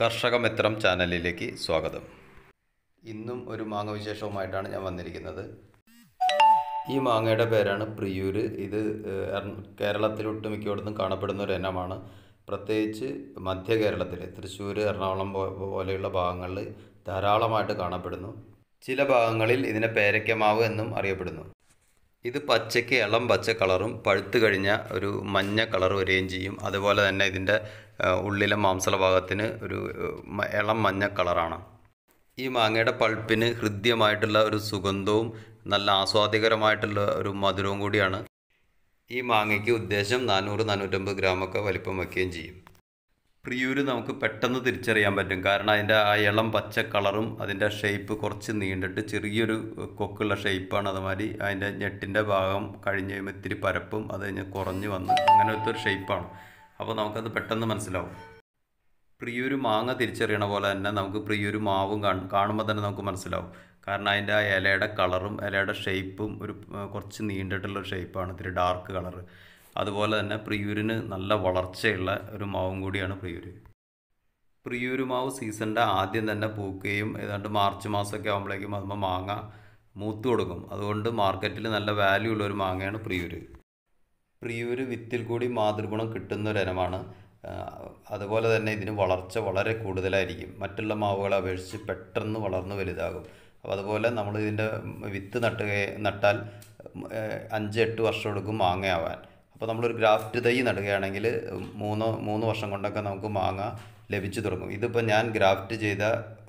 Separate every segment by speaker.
Speaker 1: കർഷക മിത്രം ചാനലിലേക്ക് സ്വാഗതം ഇന്നും ഒരു മാങ്ങ വിശേഷവുമായിട്ടാണ് ഞാൻ വന്നിരിക്കുന്നത് ഈ മാങ്ങയുടെ പേരാണ് പ്രിയൂര് ഇത് കേരളത്തിൽ ഒട്ടുമിക്കയിടത്തും കാണപ്പെടുന്ന ഒരു ഇനമാണ് പ്രത്യേകിച്ച് മധ്യ കേരളത്തിൽ തൃശ്ശൂർ എറണാകുളം പോലെയുള്ള ഭാഗങ്ങളിൽ ധാരാളമായിട്ട് കാണപ്പെടുന്നു ചില ഭാഗങ്ങളിൽ ഇതിനെ പേരയ്ക്കമാവ് എന്നും അറിയപ്പെടുന്നു ഇത് പച്ചയ്ക്ക് ഇളം പച്ച കളറും പഴുത്ത് കഴിഞ്ഞ ഒരു മഞ്ഞ കളർ വരികയും ചെയ്യും അതുപോലെ തന്നെ ഇതിൻ്റെ ഉള്ളിലെ മാംസള ഭാഗത്തിന് ഒരു ഇളം മഞ്ഞ കളറാണ് ഈ മാങ്ങയുടെ പൾപ്പിന് ഹൃദ്യമായിട്ടുള്ള ഒരു സുഗന്ധവും നല്ല ആസ്വാദികരമായിട്ടുള്ള ഒരു മധുരവും കൂടിയാണ് ഈ മാങ്ങയ്ക്ക് ഉദ്ദേശം നാനൂറ് നാനൂറ്റമ്പത് ഗ്രാമൊക്കെ വലിപ്പം വയ്ക്കുകയും ചെയ്യും പ്രിയൂര് നമുക്ക് പെട്ടെന്ന് തിരിച്ചറിയാൻ പറ്റും കാരണം അതിൻ്റെ ആ ഇളം പച്ച കളറും അതിൻ്റെ ഷേപ്പ് കുറച്ച് നീണ്ടിട്ട് ചെറിയൊരു കൊക്കുള്ള ഷേപ്പാണ് അതുമാതിരി അതിൻ്റെ ഞെട്ടിൻ്റെ ഭാഗം കഴിഞ്ഞ് കഴിയുമ്പോൾ ഇത്തിരി പരപ്പും അത് കഴിഞ്ഞ് കുറഞ്ഞ് വന്ന് അങ്ങനത്തെ ഒരു ഷേപ്പാണ് അപ്പോൾ നമുക്കത് പെട്ടെന്ന് മനസ്സിലാവും പ്രിയൂര് മാങ്ങ തിരിച്ചറിയണ പോലെ തന്നെ നമുക്ക് പ്രിയൂര് മാവും കാണും കാണുമ്പോൾ തന്നെ നമുക്ക് മനസ്സിലാവും കാരണം അതിൻ്റെ ആ ഇലയുടെ കളറും ഇലയുടെ ഷേപ്പും ഒരു കുറച്ച് നീണ്ടിട്ടുള്ള ഷേപ്പാണ് ഇത്തിരി ഡാർക്ക് കളറ് അതുപോലെ തന്നെ പ്രിയൂരിന് നല്ല വളർച്ചയുള്ള ഒരു മാവും കൂടിയാണ് പ്രിയൂര് പ്രിയൂര് മാവ് സീസണിൻ്റെ ആദ്യം തന്നെ പൂക്കുകയും ഏതാണ്ട് മാർച്ച് മാസമൊക്കെ ആകുമ്പോഴേക്കും അതുമ്പോൾ മാങ്ങ മൂത്തു കൊടുക്കും അതുകൊണ്ട് മാർക്കറ്റിൽ നല്ല വാല്യൂ ഉള്ള ഒരു മാങ്ങയാണ് പ്രിയൂര് പ്രിയൂര് വിത്തിൽ കൂടി മാതൃഗുണം കിട്ടുന്ന ഒരു ഇനമാണ് അതുപോലെ തന്നെ ഇതിന് വളർച്ച വളരെ കൂടുതലായിരിക്കും മറ്റുള്ള മാവുകളെ അപേക്ഷിച്ച് പെട്ടെന്ന് വളർന്ന് വലുതാകും അപ്പോൾ അതുപോലെ നമ്മൾ ഇതിൻ്റെ വിത്ത് നട്ടുക നട്ടാൽ അഞ്ച് എട്ട് വർഷം എടുക്കും മാങ്ങയാവാൻ അപ്പോൾ നമ്മളൊരു ഗ്രാഫ്റ്റ് തൈ നടുകയാണെങ്കിൽ മൂന്ന് മൂന്ന് വർഷം കൊണ്ടൊക്കെ നമുക്ക് മാങ്ങ ലഭിച്ചു തുടങ്ങും ഇതിപ്പോൾ ഞാൻ ഗ്രാഫ്റ്റ് ചെയ്ത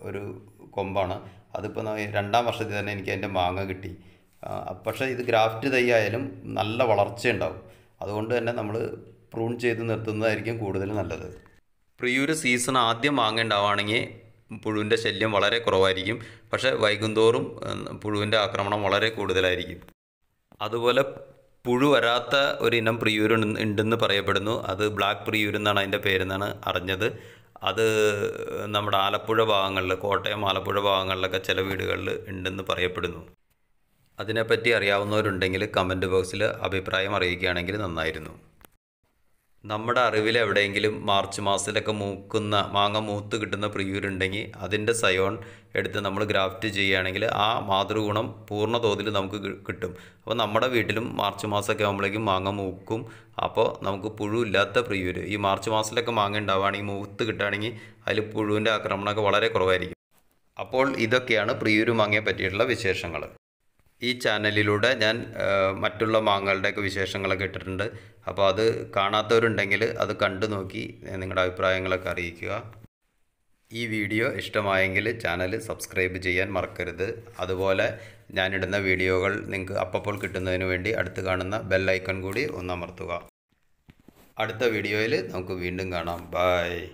Speaker 1: ഒരു കൊമ്പാണ് അതിപ്പോൾ രണ്ടാം വർഷത്തിൽ തന്നെ എനിക്ക് അതിൻ്റെ മാങ്ങ കിട്ടി പക്ഷേ ഇത് ഗ്രാഫ്റ്റ് തൈ ആയാലും നല്ല വളർച്ചയുണ്ടാവും അതുകൊണ്ട് തന്നെ നമ്മൾ പ്രൂൺ ചെയ്ത് നിർത്തുന്നതായിരിക്കും കൂടുതൽ നല്ലത് പ്രിയൂര് സീസൺ ആദ്യം മാങ്ങ ഉണ്ടാവുകയാണെങ്കിൽ പുഴുവിൻ്റെ ശല്യം വളരെ കുറവായിരിക്കും പക്ഷേ വൈകുന്തോറും പുഴുവിൻ്റെ ആക്രമണം വളരെ കൂടുതലായിരിക്കും അതുപോലെ പുഴു വരാത്ത ഇനം പ്രിയൂരൻ ഉണ്ടെന്ന് പറയപ്പെടുന്നു അത് ബ്ലാക്ക് പ്രിയൂരൻ എന്നാണ് അതിൻ്റെ പേരെന്നാണ് അറിഞ്ഞത് അത് നമ്മുടെ ആലപ്പുഴ ഭാഗങ്ങളിൽ കോട്ടയം ആലപ്പുഴ ഭാഗങ്ങളിലൊക്കെ ചില വീടുകളിൽ ഉണ്ടെന്ന് പറയപ്പെടുന്നു അതിനെപ്പറ്റി അറിയാവുന്നവരുണ്ടെങ്കിൽ കമൻറ്റ് ബോക്സിൽ അഭിപ്രായം അറിയിക്കുകയാണെങ്കിൽ നന്നായിരുന്നു നമ്മുടെ അറിവിൽ എവിടെയെങ്കിലും മാർച്ച് മാസത്തിലൊക്കെ മൂക്കുന്ന മാങ്ങ മൂത്ത് കിട്ടുന്ന പ്രിയൂരുണ്ടെങ്കിൽ അതിൻ്റെ സയോൺ എടുത്ത് നമ്മൾ ഗ്രാഫ്റ്റ് ചെയ്യുകയാണെങ്കിൽ ആ മാതൃഗുണം പൂർണ്ണ തോതിൽ നമുക്ക് കിട്ടും അപ്പോൾ നമ്മുടെ വീട്ടിലും മാർച്ച് മാസമൊക്കെ ആകുമ്പോഴേക്കും മാങ്ങ മൂക്കും അപ്പോൾ നമുക്ക് പുഴുവില്ലാത്ത പ്രിയൂര് ഈ മാർച്ച് മാസത്തിലൊക്കെ മാങ്ങ ഉണ്ടാവുകയാണെങ്കിൽ മൂത്ത് കിട്ടുകയാണെങ്കിൽ അതിൽ പുഴുവിൻ്റെ ആക്രമണമൊക്കെ വളരെ കുറവായിരിക്കും അപ്പോൾ ഇതൊക്കെയാണ് പ്രിയൂര് മാങ്ങയെ പറ്റിയിട്ടുള്ള വിശേഷങ്ങൾ ഈ ചാനലിലൂടെ ഞാൻ മറ്റുള്ള മാങ്ങകളുടെയൊക്കെ വിശേഷങ്ങളൊക്കെ ഇട്ടിട്ടുണ്ട് അപ്പോൾ അത് കാണാത്തവരുണ്ടെങ്കിൽ അത് കണ്ടു നോക്കി നിങ്ങളുടെ അഭിപ്രായങ്ങളൊക്കെ അറിയിക്കുക ഈ വീഡിയോ ഇഷ്ടമായെങ്കിൽ ചാനൽ സബ്സ്ക്രൈബ് ചെയ്യാൻ മറക്കരുത് അതുപോലെ ഞാനിടുന്ന വീഡിയോകൾ നിങ്ങൾക്ക് അപ്പപ്പോൾ കിട്ടുന്നതിന് വേണ്ടി അടുത്ത് കാണുന്ന ബെല്ലൈക്കൺ കൂടി ഒന്നമർത്തുക അടുത്ത വീഡിയോയിൽ നമുക്ക് വീണ്ടും കാണാം ബായ്